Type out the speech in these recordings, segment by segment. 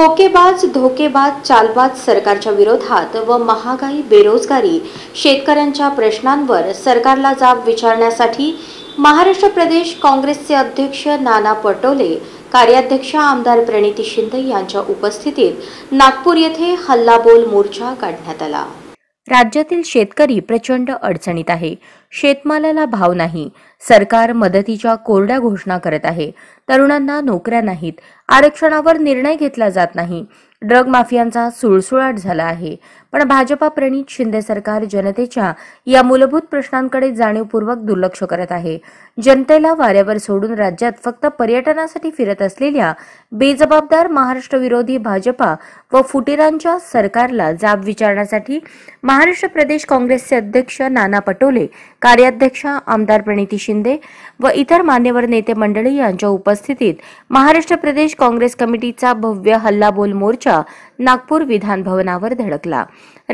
खोकेबाज धोकेबाज चालबाज सरकारच्या विरोधात व महागाई बेरोजगारी शेतकऱ्यांच्या प्रश्नांवर सरकारला जाब विचारण्यासाठी महाराष्ट्र प्रदेश काँग्रेसचे अध्यक्ष नाना पटोले कार्याध्यक्ष आमदार प्रणिती शिंदे यांच्या उपस्थितीत नागपूर येथे हल्लाबोल मोर्चा काढण्यात आला राज्यातील शेतकरी प्रचंड अडचणीत आहे शेतमालाला भाव नाही सरकार मदतीच्या कोरड्या घोषणा करत आहे तरुणांना नोकऱ्या नाहीत आरक्षणावर निर्णय घेतला जात नाही ड्रग माफियांचा सुळसुळाट झाला आहे पण भाजपा प्रणित शिंदे सरकार जनतेच्या या मूलभूत प्रश्नांकडे जाणीवपूर्वक दुर्लक्ष करत आहे जनतेला वाऱ्यावर सोडून राज्यात फक्त पर्यटनासाठी फिरत असलेल्या बेजबाबदार महाराष्ट्र विरोधी भाजपा व फुटीरांच्या सरकारला जाब विचारण्यासाठी महाराष्ट्र प्रदेश काँग्रेसचे अध्यक्ष नाना पटोले कार्याध्यक्ष आमदार प्रणिती शिंदे व इतर मान्यवर नेते मंडळी यांच्या उपस्थितीत महाराष्ट्र प्रदेश काँग्रेस कमिटीचा भव्य हल्लाबोल मोर्चा नागपूर विधान भवनावर धडकला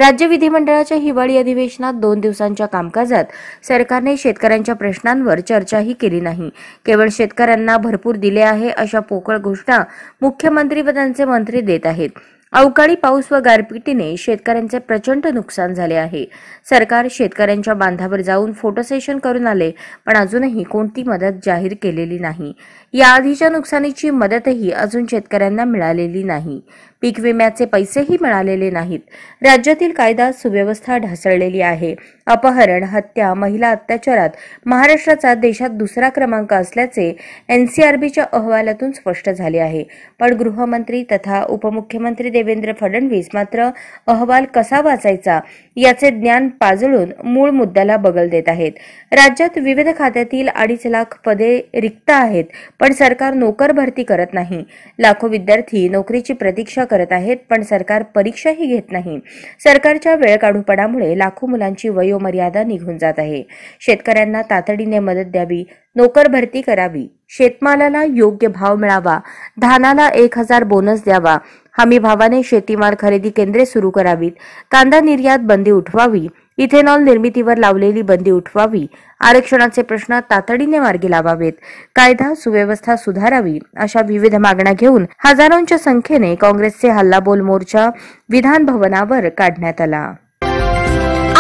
राज्य विधिमंडळाच्या हिवाळी अधिवेशनात दोन दिवसांच्या कामकाजात सरकारने शेतकऱ्यांच्या प्रश्नांवर चर्चाही केली नाही केवळ शेतकऱ्यांना भरपूर दिले आहे अशा पोकळ घोषणा मुख्यमंत्री व त्यांचे मंत्री देत आहेत अवकाळी पाऊस व गारपिटीने शेतकऱ्यांचे प्रचंड नुकसान झाले आहे सरकार शेतकऱ्यांच्या बांधावर जाऊन फोटो सेशन करून आले पण अजूनही कोणती मदत जाहीर केलेली नाही याआधीच्या नुकसानीची मदतही अजून शेतकऱ्यांना मिळालेली नाही पीक विम्याचे पैसेही मिळालेले नाहीत राज्यातील कायदा सुव्यवस्था ढासळलेली आहे अपहरण हत्या महिला अत्याचारात महाराष्ट्राचा देशात दुसरा क्रमांक असल्याचे एनसीआरबीच्या अहवालातून स्पष्ट झाले आहे पण गृहमंत्री तथा उपमुख्यमंत्री देवेंद्र फडणवीस मात्र अहवाल कसा वाचायचा याचे ज्ञान पाजळून मूळ मुद्द्याला बगल देत आहेत राज्यात विविध खात्यातील अडीच लाख पदे रिक्त आहेत पण सरकार नोकर भरती करत नाही लाखो विद्यार्थी नोकरीची प्रतीक्षा करत आहेत पण सरकार परीक्षाही घेत नाही सरकारच्या वेळ काढूपणामुळे लाखो मुलांची वयोमर्यादा निघून जात आहे शेतकऱ्यांना तातडीने मदत द्यावी नोकर भरती करावी शेतमालाला योग्य भाव मिळावा धानाला एक हजार बोनस द्यावा हमी भावाने शेतीमाल खरेदी केंद्रे सुरू करावीत कांदा निर्यात बंदी उठवावी इथेनॉल निर्मितीवर लावलेली बंदी उठवावी आरक्षणाचे प्रश्न तातडीने मार्गी लावावेत कायदा सुव्यवस्था सुधारावी अशा विविध मागण्या घेऊन हजारोंच्या संख्येने काँग्रेसचे हल्लाबोल मोर्चा विधान भवनावर काढण्यात आला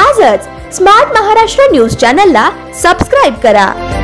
आजच स्मार्ट महाराष्ट्र न्यूज चॅनलला सबस्क्राईब करा